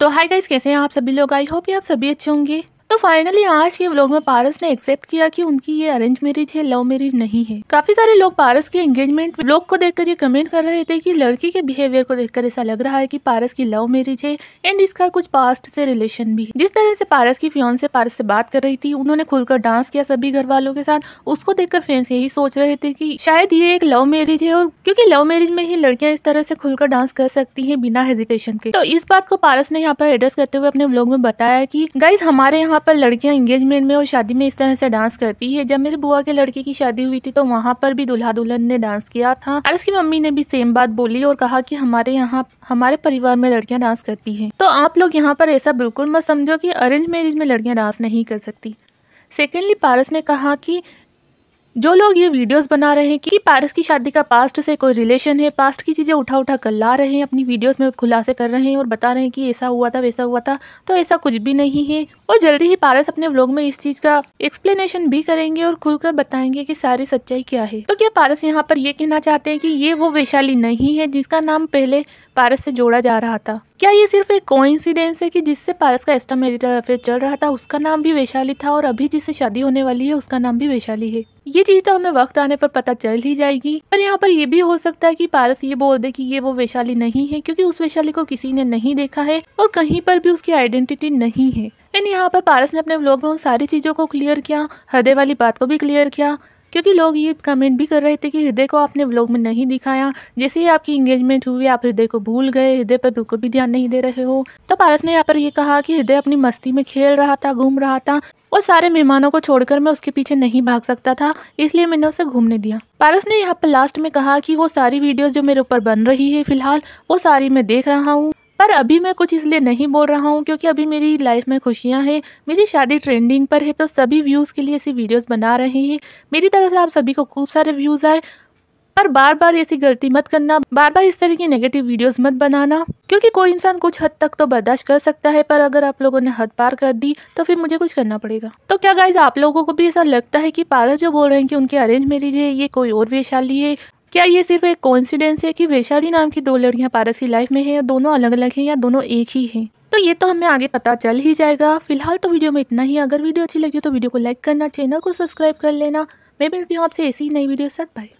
तो hi guys कैसे हैं आप सभी लोग आई होप ये आप सभी अच्छे होंगे तो फाइनली आज के व्लॉग में पारस ने एक्सेप्ट किया कि उनकी ये अरेंज मैरिज है लव मैरिज नहीं है काफी सारे लोग पारस के एंगेजमेंट व्लॉग को देखकर ये कमेंट कर रहे थे कि लड़की के बिहेवियर को देखकर ऐसा लग रहा है कि पारस की लव मैरिज है एंड इसका कुछ पास्ट से रिलेशन भी जिस तरह से पारस की फ्योन से पारस से बात कर रही थी उन्होंने खुलकर डांस किया सभी घर वालों के साथ उसको देखकर फैंस यही सोच रहे थे की शायद ये एक लव मैरिज है और क्यूँकी लव मैरिज में ही लड़कियां इस तरह से खुलकर डांस कर सकती है बिना हेजिटेशन के तो इस बात को पारस ने यहाँ पर एड्रेस करते हुए अपने ब्लॉग में बताया की गाइज हमारे यहाँ यहाँ पर लड़कियाँ इंगेजमेंट में और शादी में इस तरह से डांस करती है जब मेरे बुआ के लड़के की शादी हुई थी तो वहाँ पर भी दुल्हा दुल्हन ने डांस किया था और उसकी मम्मी ने भी सेम बात बोली और कहा कि हमारे यहाँ हमारे परिवार में लड़कियाँ डांस करती है तो आप लोग यहाँ पर ऐसा बिल्कुल मत समझो कि अरेंज मैरिज में लड़कियाँ डांस नहीं कर सकती सेकेंडली पारस ने कहा कि जो लोग ये वीडियोस बना रहे हैं कि पारस की शादी का पास्ट से कोई रिलेशन है पास्ट की चीज़ें उठा उठा कर ला रहे हैं अपनी वीडियोस में खुलासे कर रहे हैं और बता रहे हैं कि ऐसा हुआ था वैसा हुआ था तो ऐसा कुछ भी नहीं है और जल्दी ही पारस अपने व्लॉग में इस चीज़ का एक्सप्लेनेशन भी करेंगे और खुलकर बताएंगे कि सारी सच्चाई क्या है तो क्या पारस यहाँ पर ये कहना चाहते हैं कि ये वो वैशाली नहीं है जिसका नाम पहले पारस से जोड़ा जा रहा था क्या ये सिर्फ एक कोइंसिडेंस है कि जिससे पारस का एस्टा मेरिटल अफेयर चल रहा था उसका नाम भी वैशाली था और अभी जिससे शादी होने वाली है उसका नाम भी वैशाली है ये चीज तो हमें वक्त आने पर पता चल ही जाएगी पर यहाँ पर ये भी हो सकता है कि पारस ये बोल दे कि ये वो वैशाली नहीं है क्योंकि उस वैशाली को किसी ने नहीं देखा है और कहीं पर भी उसकी आइडेंटिटी नहीं है एंड यहाँ पर पारस ने अपने ब्लॉग में उन सारी चीजों को क्लियर किया हृदय वाली बात को भी क्लियर किया क्योंकि लोग ये कमेंट भी कर रहे थे कि हृदय को आपने व्लॉग में नहीं दिखाया जैसे ही आपकी इंगेजमेंट हुई आप हृदय को भूल गए हृदय पर बिल्कुल भी ध्यान नहीं दे रहे हो तो पारस ने यहाँ पर ये कहा कि हृदय अपनी मस्ती में खेल रहा था घूम रहा था और सारे मेहमानों को छोड़कर मैं उसके पीछे नहीं भाग सकता था इसलिए मैंने उसे घूमने दिया पारस ने यहाँ पर लास्ट में कहा कि वो सारी वीडियोस जो मेरे ऊपर बन रही है फिलहाल वो सारी मैं देख रहा हूँ पर अभी मैं कुछ इसलिए नहीं बोल रहा हूँ क्योंकि अभी मेरी लाइफ में खुशियाँ हैं मेरी शादी ट्रेंडिंग पर है तो सभी व्यूज़ के लिए ऐसी वीडियोस बना रहे हैं मेरी तरफ से आप सभी को खूब सारे व्यूज़ आए पर बार बार ऐसी गलती मत करना बार बार इस तरह की नेगेटिव वीडियोस मत बनाना क्योंकि कोई इंसान कुछ हद तक तो बर्दाश्त कर सकता है पर अगर आप लोगों ने हद पार कर दी तो फिर मुझे कुछ करना पड़ेगा तो क्या गाइज आप लोगों को भी ऐसा लगता है कि पारस जो बोल रहे हैं कि उनके अरेंज मैरिज है ये कोई और वेशाली है क्या ये सिर्फ एक कॉन्सिडेंस है कि वैशाली नाम की दो लड़कियां पारस की लाइफ में हैं या दोनों अलग अलग हैं या दोनों एक ही हैं तो ये तो हमें आगे पता चल ही जाएगा फिलहाल तो वीडियो में इतना ही अगर वीडियो अच्छी लगी तो वीडियो को लाइक करना चैनल को सब्सक्राइब कर लेना मैं मिलती हूँ आपसे ऐसी ही नई वीडियो साथ बाय